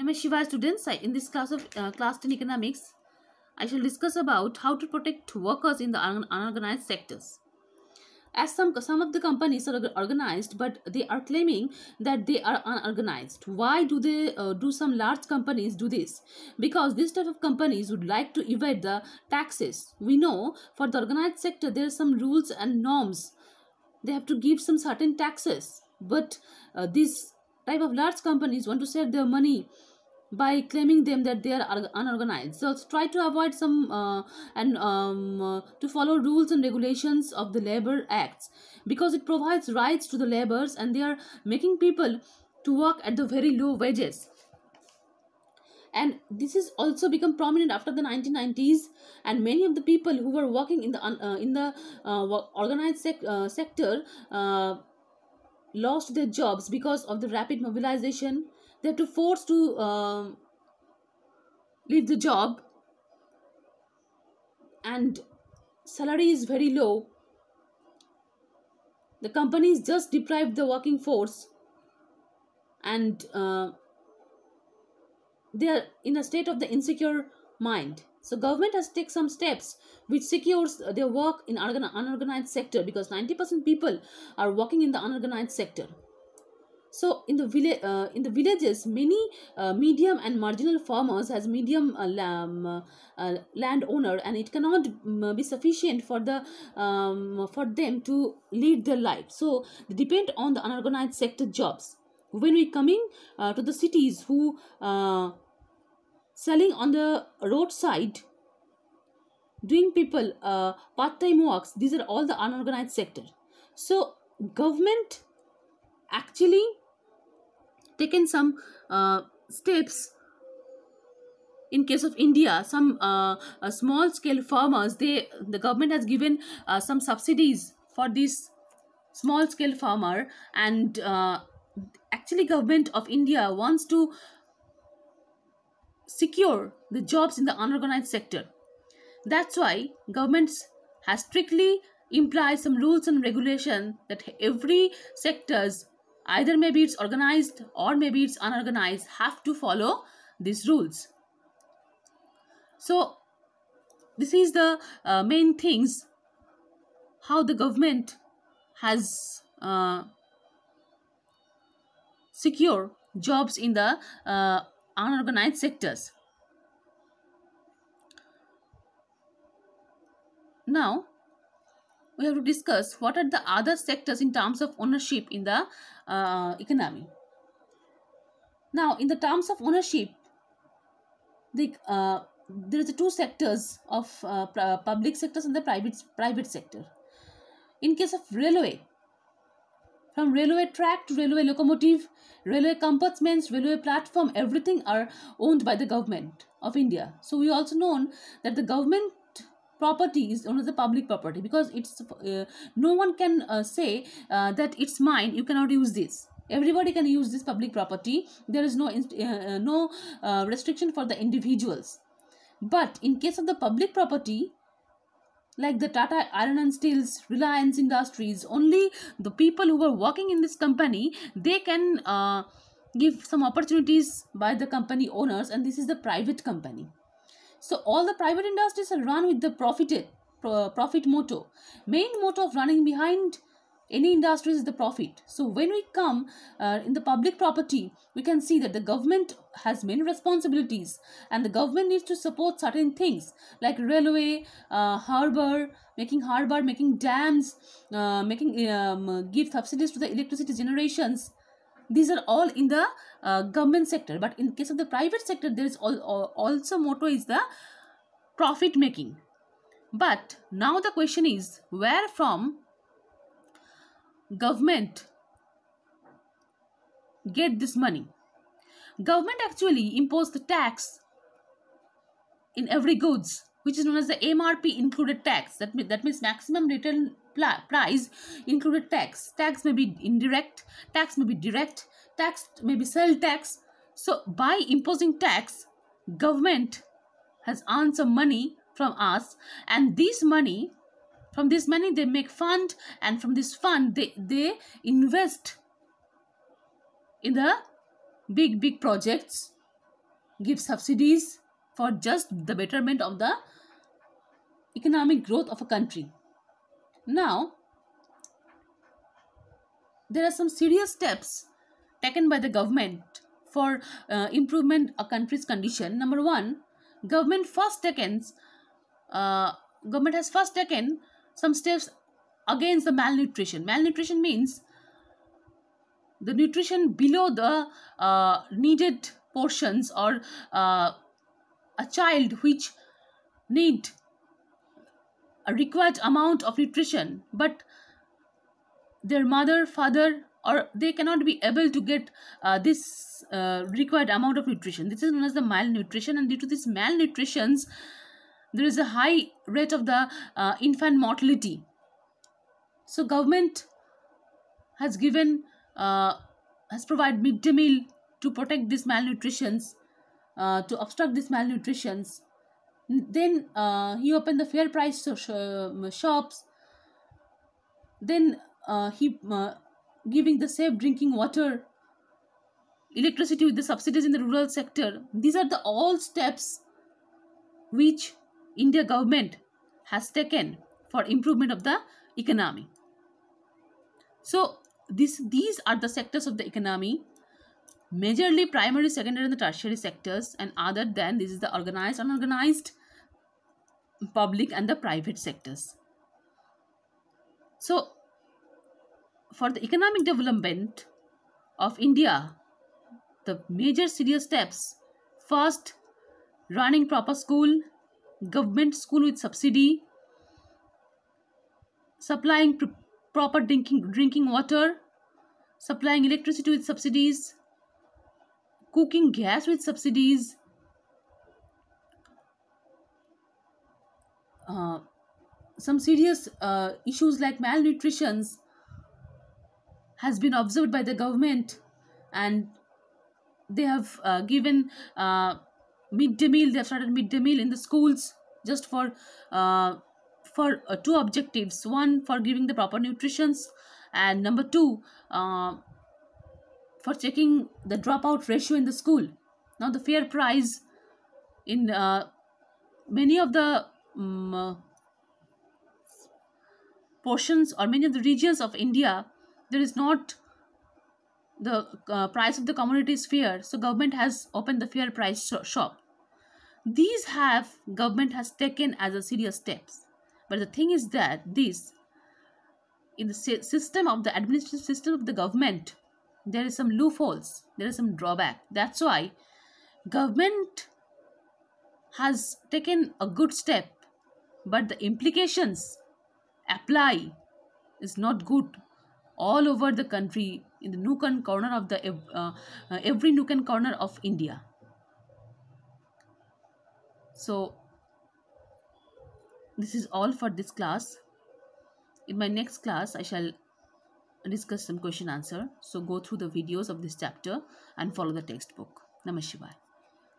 Namah students, in this class of uh, class 10 economics, I shall discuss about how to protect workers in the unorganized sectors. As some, some of the companies are organized, but they are claiming that they are unorganized. Why do they uh, do some large companies do this? Because these type of companies would like to evade the taxes. We know for the organized sector, there are some rules and norms. They have to give some certain taxes. But uh, type of large companies want to save their money by claiming them that they are unorganized. So try to avoid some uh, and um, uh, to follow rules and regulations of the labor acts because it provides rights to the laborers and they are making people to work at the very low wages. And this is also become prominent after the 1990s and many of the people who were working in the uh, in the uh, organized sec uh, sector uh, lost their jobs because of the rapid mobilization they are forced to um, leave the job and salary is very low the companies just deprived the working force and uh, they are in a state of the insecure mind so government has take some steps which secures their work in unorganized sector because 90% people are working in the unorganized sector so in the village uh, in the villages many uh, medium and marginal farmers as medium uh, lam, uh, owner, and it cannot um, be sufficient for the um, for them to lead their life so they depend on the unorganized sector jobs when we coming uh, to the cities who uh, selling on the roadside doing people uh, part-time works these are all the unorganized sector so government actually taken some uh, steps in case of india some uh, uh, small scale farmers they the government has given uh, some subsidies for this small scale farmer and uh, actually government of india wants to secure the jobs in the unorganized sector that's why governments has strictly implied some rules and regulation that every sectors either maybe it's organized or maybe it's unorganized have to follow these rules so this is the uh, main things how the government has uh, secure jobs in the uh, unorganized sectors now we have to discuss what are the other sectors in terms of ownership in the uh, economy. Now, in the terms of ownership, the, uh, there are the two sectors of uh, uh, public sectors and the private private sector. In case of railway, from railway track to railway locomotive, railway compartments, railway platform, everything are owned by the government of India. So we also known that the government property is only the public property because it's uh, no one can uh, say uh, that it's mine you cannot use this everybody can use this public property there is no uh, no uh, restriction for the individuals but in case of the public property like the Tata Iron and Steel's Reliance Industries, only the people who are working in this company, they can uh, give some opportunities by the company owners and this is the private company. So all the private industries will run with the profit profit motto. Main motto of running behind any industry is the profit. So when we come uh, in the public property, we can see that the government has many responsibilities and the government needs to support certain things like railway, uh, harbour, making harbour, making dams, uh, making um, give subsidies to the electricity generations these are all in the uh, government sector but in case of the private sector there is all, all, also motto is the profit making but now the question is where from government get this money government actually impose the tax in every goods which is known as the mrp included tax that, means, that means maximum retail price included tax. Tax may be indirect, tax may be direct, tax may be sell tax. So by imposing tax, government has earned some money from us and this money from this money they make fund and from this fund they, they invest in the big big projects give subsidies for just the betterment of the economic growth of a country now, there are some serious steps taken by the government for uh, improvement a country's condition. Number one, government first taken, uh, government has first taken some steps against the malnutrition. Malnutrition means the nutrition below the uh, needed portions or uh, a child which need a required amount of nutrition but their mother father or they cannot be able to get uh, this uh, required amount of nutrition this is known as the malnutrition and due to this malnutritions there is a high rate of the uh, infant mortality so government has given uh, has provided midday meal to protect this malnutritions uh, to obstruct this malnutritions then uh, he opened the fair price um, shops. Then uh, he uh, giving the safe drinking water, electricity with the subsidies in the rural sector. These are the all steps which India government has taken for improvement of the economy. So this, these are the sectors of the economy majorly primary secondary and the tertiary sectors and other than this is the organized unorganized public and the private sectors. So, for the economic development of India, the major serious steps first, running proper school, government school with subsidy, supplying pr proper drinking, drinking water, supplying electricity with subsidies, cooking gas with subsidies, Uh, some serious uh, issues like malnutrition has been observed by the government and they have uh, given uh, midday meal they have started midday meal in the schools just for uh, for uh, two objectives one for giving the proper nutritions and number two uh, for checking the dropout ratio in the school now the fair price in uh, many of the um, portions or many of the regions of India, there is not the uh, price of the commodity is fair. So government has opened the fair price shop. These have government has taken as a serious steps. But the thing is that this, in the system of the administrative system of the government, there is some loopholes, there is some drawback. That's why government has taken a good step but the implications apply is not good all over the country in the nook and corner of the uh, uh, every nook and corner of india so this is all for this class in my next class i shall discuss some question answer so go through the videos of this chapter and follow the textbook namah